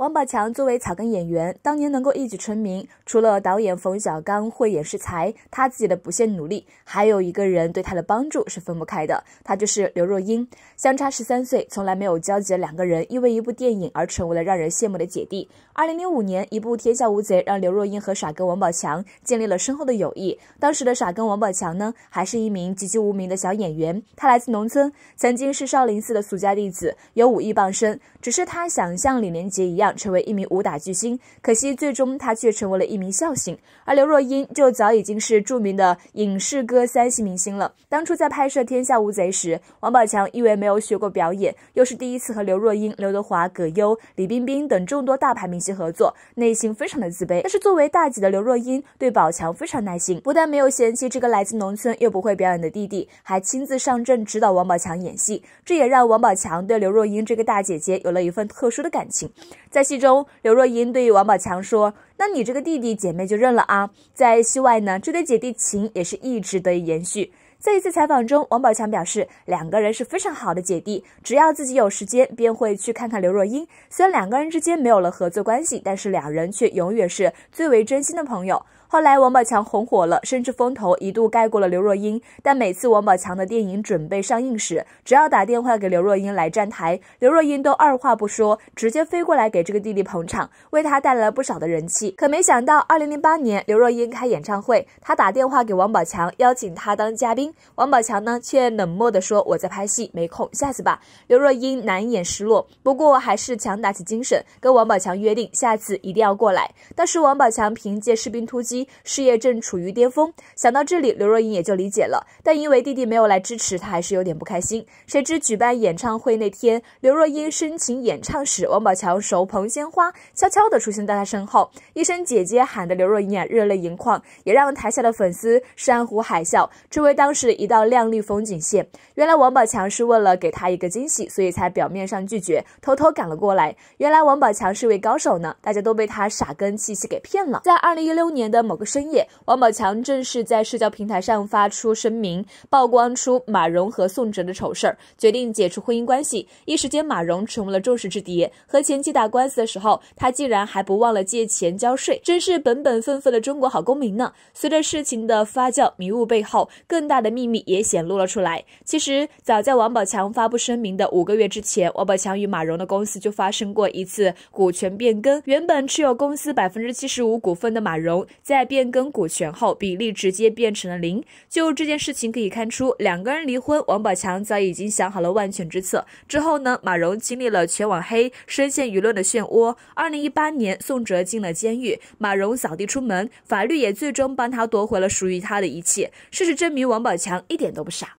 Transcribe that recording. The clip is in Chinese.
王宝强作为草根演员，当年能够一举成名，除了导演冯小刚慧眼识才，他自己的不懈努力，还有一个人对他的帮助是分不开的，他就是刘若英。相差十三岁、从来没有交集的两个人，因为一部电影而成为了让人羡慕的姐弟。二零零五年，一部《天下无贼》让刘若英和傻根王宝强建立了深厚的友谊。当时的傻根王宝强呢，还是一名籍籍无名的小演员。他来自农村，曾经是少林寺的俗家弟子，有武艺傍身，只是他想像李连杰一样。成为一名武打巨星，可惜最终他却成为了一名笑星。而刘若英就早已经是著名的影视歌三系明星了。当初在拍摄《天下无贼》时，王宝强因为没有学过表演，又是第一次和刘若英、刘德华、葛优、李冰冰等众多大牌明星合作，内心非常的自卑。但是作为大姐的刘若英对宝强非常耐心，不但没有嫌弃这个来自农村又不会表演的弟弟，还亲自上阵指导王宝强演戏。这也让王宝强对刘若英这个大姐姐有了一份特殊的感情。在在戏中，刘若英对于王宝强说：“那你这个弟弟姐妹就认了啊。”在戏外呢，这对姐弟情也是一直得以延续。在一次采访中，王宝强表示，两个人是非常好的姐弟，只要自己有时间便会去看看刘若英。虽然两个人之间没有了合作关系，但是两人却永远是最为真心的朋友。后来王宝强红火了，甚至风头一度盖过了刘若英。但每次王宝强的电影准备上映时，只要打电话给刘若英来站台，刘若英都二话不说，直接飞过来给这个弟弟捧场，为他带来了不少的人气。可没想到，二零零八年刘若英开演唱会，他打电话给王宝强邀请他当嘉宾，王宝强呢却冷漠的说：“我在拍戏，没空，下次吧。”刘若英难掩失落，不过还是强打起精神，跟王宝强约定下次一定要过来。当时王宝强凭借《士兵突击》。事业正处于巅峰，想到这里，刘若英也就理解了。但因为弟弟没有来支持，她还是有点不开心。谁知举办演唱会那天，刘若英深情演唱时，王宝强手捧鲜花，悄悄地出现在她身后，一声“姐姐”喊得刘若英啊热泪盈眶，也让台下的粉丝山呼海啸，成为当时一道亮丽风景线。原来王宝强是为了给她一个惊喜，所以才表面上拒绝，偷偷赶了过来。原来王宝强是位高手呢，大家都被他傻根气息给骗了。在二零一六年的。某个深夜，王宝强正式在社交平台上发出声明，曝光出马蓉和宋哲的丑事儿，决定解除婚姻关系。一时间，马蓉成为了众矢之的。和前妻打官司的时候，他竟然还不忘了借钱交税，真是本本分分的中国好公民呢。随着事情的发酵，迷雾背后更大的秘密也显露了出来。其实，早在王宝强发布声明的五个月之前，王宝强与马蓉的公司就发生过一次股权变更，原本持有公司百分之七十五股份的马蓉在。在变更股权后，比例直接变成了零。就这件事情可以看出，两个人离婚，王宝强早已经想好了万全之策。之后呢，马蓉经历了全网黑，深陷舆论的漩涡。二零一八年，宋哲进了监狱，马蓉扫地出门，法律也最终帮他夺回了属于他的一切。事实证明，王宝强一点都不傻。